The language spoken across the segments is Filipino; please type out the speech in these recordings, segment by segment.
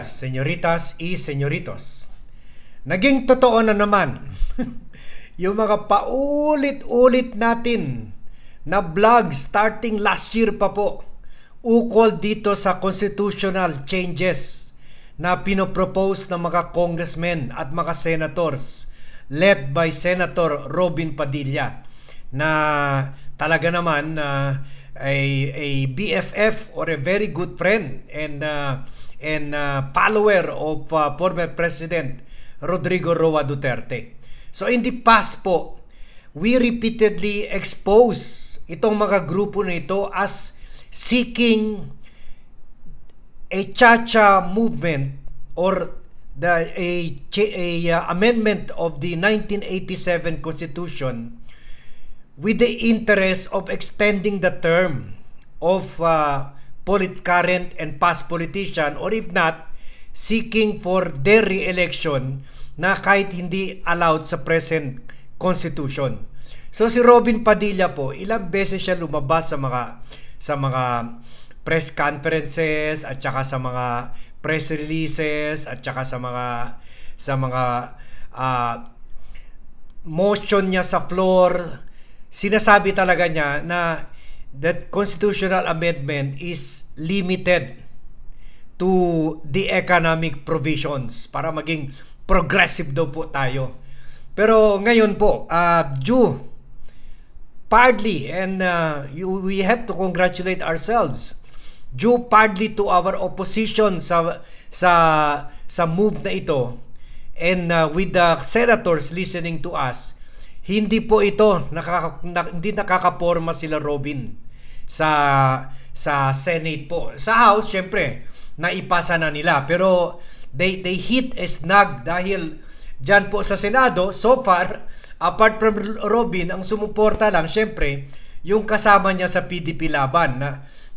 días, señoritas y señoritos. Naging totoo na naman yung mga paulit-ulit natin na vlog starting last year pa po ukol dito sa constitutional changes na pinopropose ng mga congressmen at mga senators led by Senator Robin Padilla na talaga naman uh, ay, a BFF or a very good friend and uh, and uh, follower of uh, former President Rodrigo Roa Duterte. So in the past po, we repeatedly expose itong mga grupo na ito as seeking a cha-cha movement or the a, a uh, amendment of the 1987 constitution with the interest of extending the term of uh, polit- current and past politician or if not, seeking for their re-election na kahit hindi allowed sa present constitution. So si Robin Padilla po, ilang beses siya lumabas sa mga sa mga press conferences at saka sa mga press releases at saka sa mga sa mga uh, motion niya sa floor sinasabi talaga niya na that constitutional amendment is limited to the economic provisions para maging progressive daw po tayo. Pero ngayon po, uh, due partly and uh, you, we have to congratulate ourselves due partly to our opposition sa sa sa move na ito and uh, with the senators listening to us hindi po ito nakaka, na, hindi nakakaporma sila Robin sa sa Senate po. Sa House syempre naipasa na nila pero they they hit a snag dahil diyan po sa Senado so far apart from Robin ang sumuporta lang syempre yung kasama niya sa PDP laban na,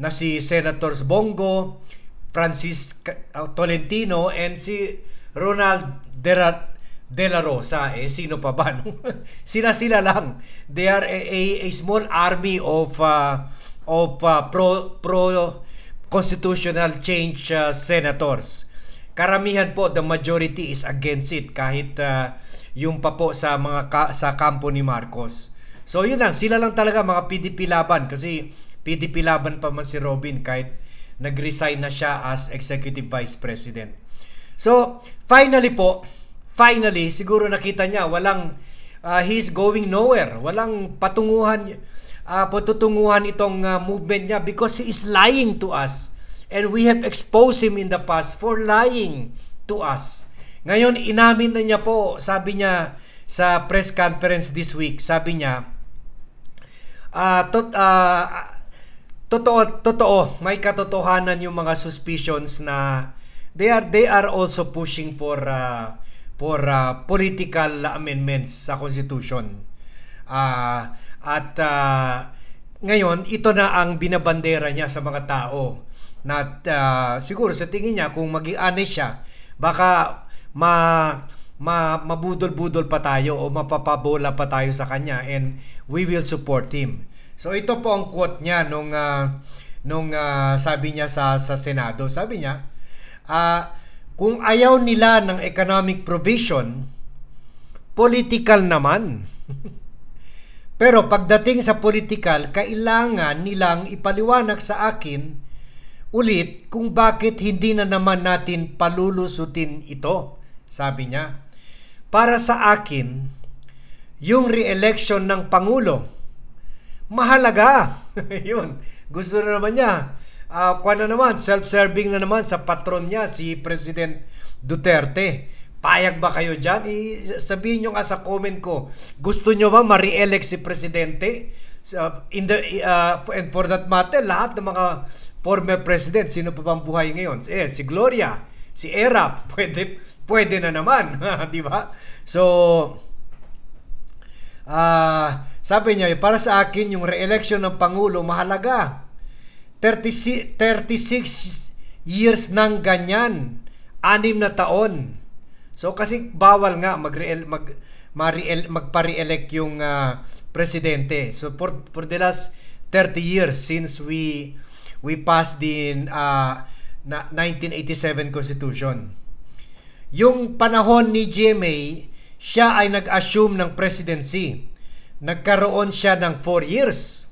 na si Senators Bongo, Francis uh, Tolentino and si Ronald Dera, De La Rosa, eh, sino pa ba? Sila-sila lang. They are a, a, a small army of uh, of uh, pro pro constitutional change uh, senators. Karamihan po the majority is against it kahit uh, yung pa po sa mga ka, sa kampo ni Marcos. So yun lang, sila lang talaga mga PDP laban kasi PDP laban pa man si Robin kahit nag-resign na siya as executive vice president. So finally po, finally, siguro nakita niya, walang, uh, he's going nowhere. Walang patunguhan, uh, patutunguhan itong uh, movement niya because he is lying to us. And we have exposed him in the past for lying to us. Ngayon, inamin na niya po, sabi niya sa press conference this week, sabi niya, uh, to, uh, totoo, totoo, may katotohanan yung mga suspicions na they are they are also pushing for uh, for uh, political amendments sa Constitution. Uh, at uh, ngayon, ito na ang binabandera niya sa mga tao. Na uh, ah, siguro sa tingin niya kung maging honest siya, baka ma, ma mabudol-budol pa tayo o mapapabola pa tayo sa kanya and we will support him. So ito po ang quote niya nung uh, nung uh, sabi niya sa sa Senado. Sabi niya, uh, kung ayaw nila ng economic provision, political naman. Pero pagdating sa political, kailangan nilang ipaliwanag sa akin ulit kung bakit hindi na naman natin palulusutin ito, sabi niya. Para sa akin, yung re-election ng Pangulo, mahalaga. Yun, gusto na naman niya uh, ah, kwa na naman, self-serving na naman sa patron niya, si President Duterte. Payag ba kayo dyan? I, sabihin nyo nga sa comment ko, gusto nyo ba ma-re-elect si Presidente? Uh, in the, uh, and for that matter, lahat ng mga former president, sino pa bang buhay ngayon? Eh, si Gloria, si Era, pwede, pwede na naman, di ba? So, ah, uh, sabi niya, para sa akin, yung re-election ng Pangulo, mahalaga 36, years nang ganyan. Anim na taon. So kasi bawal nga mag, mag mariel, magpa-reelect yung uh, presidente. So for, for the last 30 years since we we passed the uh, ah, 1987 Constitution. Yung panahon ni GMA, siya ay nag-assume ng presidency. Nagkaroon siya ng 4 years.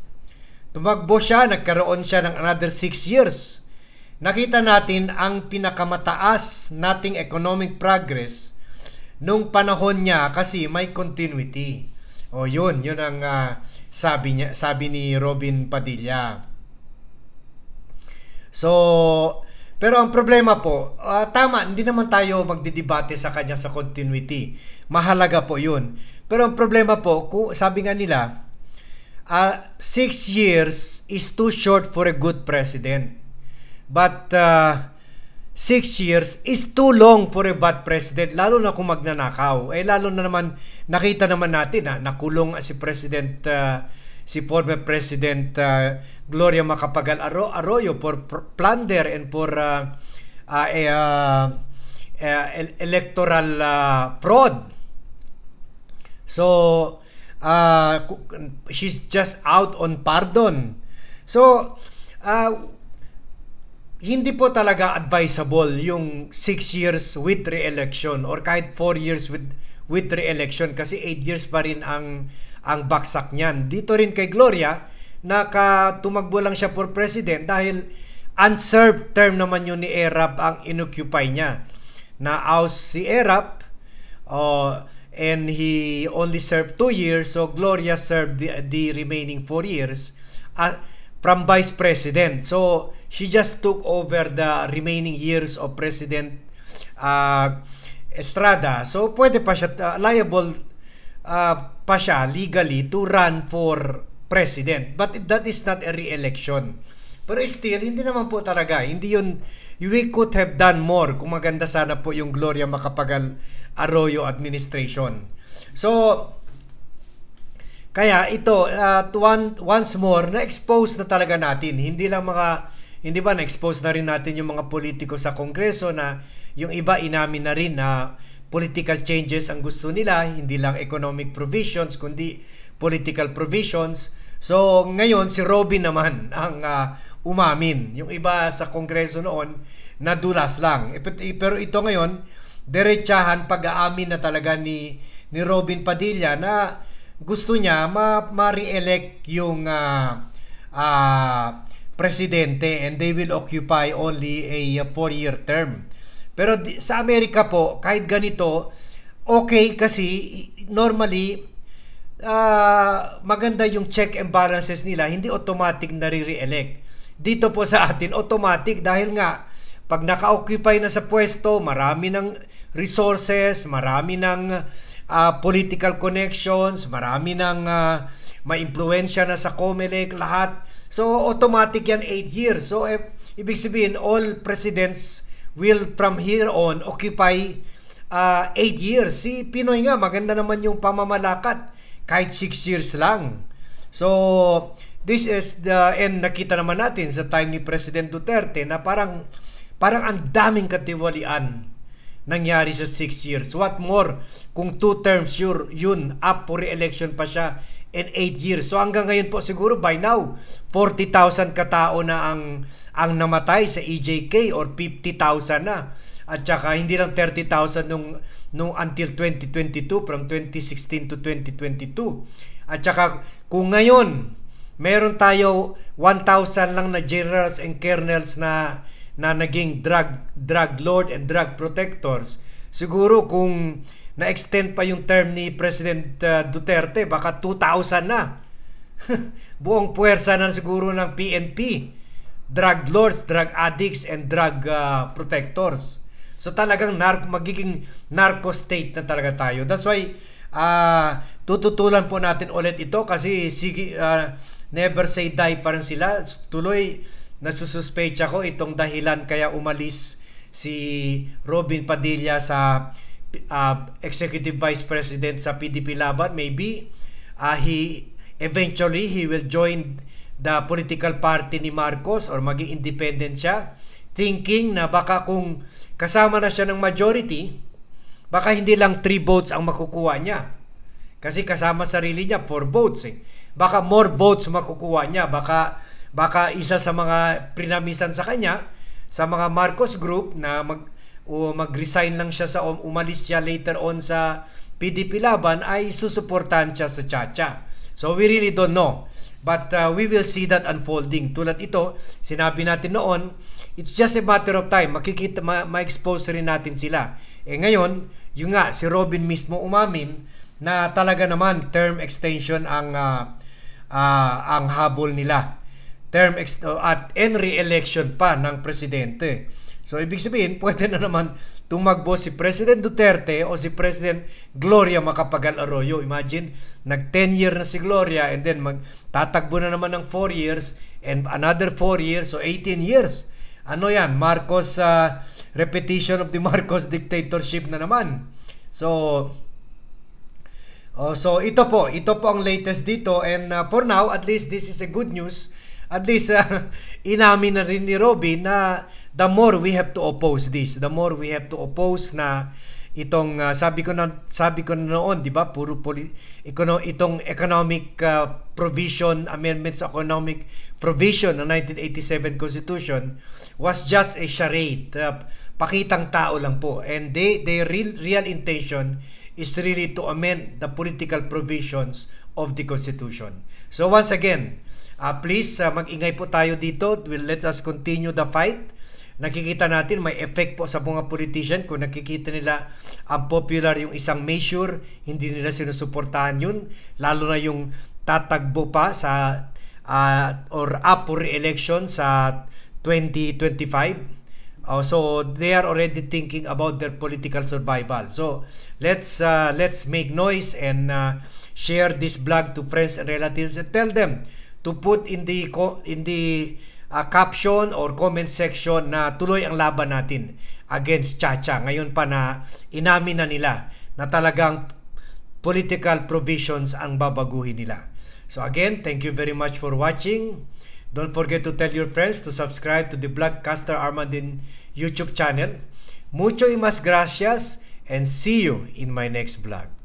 Tumakbo siya, nagkaroon siya ng another 6 years. Nakita natin ang pinakamataas nating economic progress nung panahon niya kasi may continuity. O yun, yun ang uh, sabi niya, sabi ni Robin Padilla. So, pero ang problema po, uh, tama, hindi naman tayo magdidebate sa kanya sa continuity. Mahalaga po 'yun. Pero ang problema po, sabi nga nila, uh, six years is too short for a good president. But uh, six years is too long for a bad president, lalo na kung magnanakaw. Eh lalo na naman, nakita naman natin na ah, nakulong si President, uh, si former President uh, Gloria Macapagal Arroyo for plunder and for uh, uh, uh, uh, electoral uh, fraud. So, uh, she's just out on pardon. So, uh, hindi po talaga advisable yung 6 years with re-election or kahit 4 years with with re-election kasi 8 years pa rin ang ang baksak niyan. Dito rin kay Gloria, naka lang siya for president dahil unserved term naman yun ni Erap ang inoccupy niya. Na aus si Erap, Uh, and he only served two years. So Gloria served the, the remaining four years uh, from vice president. So she just took over the remaining years of President uh, Estrada. So pwede pa siya, uh, liable uh, pa siya legally to run for president. But that is not a re-election. Pero still, hindi naman po talaga. Hindi yun, we could have done more kung maganda sana po yung Gloria Macapagal Arroyo administration. So, kaya ito, at one, once more, na-expose na talaga natin. Hindi lang mga, hindi ba, na-expose na rin natin yung mga politiko sa Kongreso na yung iba inamin na rin na political changes ang gusto nila, hindi lang economic provisions, kundi political provisions. So ngayon si Robin naman ang uh, umamin. Yung iba sa Kongreso noon, nadulas lang. E, pero ito ngayon, derechahan pag-aamin na talaga ni, ni Robin Padilla na gusto niya ma, ma-re-elect yung uh, uh, presidente and they will occupy only a 4-year term. Pero di, sa Amerika po, kahit ganito, okay kasi normally uh, maganda yung check and balances nila, hindi automatic na re-elect dito po sa atin automatic dahil nga pag naka-occupy na sa pwesto, marami ng resources, marami ng uh, political connections, marami ng uh, ah, maimpluwensya na sa COMELEC, lahat. So automatic yan 8 years. So eh, ibig sabihin all presidents will from here on occupy 8 uh, ah, years. Si Pinoy nga maganda naman yung pamamalakat kahit 6 years lang. So this is the end nakita naman natin sa time ni President Duterte na parang parang ang daming katiwalian nangyari sa 6 years. What more kung two terms sure yun up for re-election pa siya in 8 years. So hanggang ngayon po siguro by now 40,000 katao na ang ang namatay sa EJK or 50,000 na. At saka hindi lang 30,000 nung nung until 2022 from 2016 to 2022. At saka kung ngayon meron tayo 1,000 lang na generals and colonels na na naging drug drug lord and drug protectors. Siguro kung na-extend pa yung term ni President uh, Duterte, baka 2,000 na. Buong puwersa na siguro ng PNP. Drug lords, drug addicts, and drug uh, protectors. So talagang nar- magiging narco state na talaga tayo. That's why uh, tututulan po natin ulit ito kasi sige, uh, never say die pa rin sila. Tuloy, nasususpecha ko itong dahilan kaya umalis si Robin Padilla sa uh, Executive Vice President sa PDP Laban. Maybe uh, he eventually he will join the political party ni Marcos or maging independent siya thinking na baka kung kasama na siya ng majority baka hindi lang 3 votes ang makukuha niya kasi kasama sarili niya 4 votes eh. Baka more votes makukuha niya. Baka, baka isa sa mga prinamisan sa kanya, sa mga Marcos group na mag, o mag-resign lang siya sa um, umalis siya later on sa PDP laban ay susuportahan siya sa Chacha. So we really don't know. But uh, we will see that unfolding. Tulad ito, sinabi natin noon, it's just a matter of time. Makikita, ma-expose rin natin sila. Eh ngayon, yung nga, si Robin mismo umamin na talaga naman term extension ang uh, uh, ang habol nila. Term ex- at and re-election pa ng presidente. So ibig sabihin, pwede na naman tumagbo si President Duterte o si President Gloria Macapagal Arroyo. Imagine, nag 10 year na si Gloria and then magtatakbo na naman ng 4 years and another 4 years, so 18 years. Ano yan? Marcos, uh, repetition of the Marcos dictatorship na naman. So, Oh, so ito po, ito po ang latest dito and uh, for now at least this is a good news. At least uh, inamin na rin ni Robin na the more we have to oppose this, the more we have to oppose na itong uh, sabi ko na sabi ko na noon, 'di ba? Puro poli, econo, itong economic uh, provision amendments economic provision ng 1987 Constitution was just a charade. Uh, pakitang tao lang po. And they their real real intention is really to amend the political provisions of the Constitution. So once again, uh, please uh, mag-ingay po tayo dito. Will let us continue the fight. Nakikita natin may effect po sa mga politician kung nakikita nila ang popular yung isang measure, hindi nila sinusuportahan yun, lalo na yung tatagbo pa sa uh, or up for election sa 2025 Oh, so they are already thinking about their political survival. So let's uh, let's make noise and uh, share this blog to friends and relatives and tell them to put in the in the uh, caption or comment section na tuloy ang laban natin against Chacha. Ngayon pa na inamin na nila na talagang political provisions ang babaguhin nila. So again, thank you very much for watching. Don't forget to tell your friends to subscribe to the Black Caster Armandin YouTube channel. Mucho y más gracias and see you in my next vlog.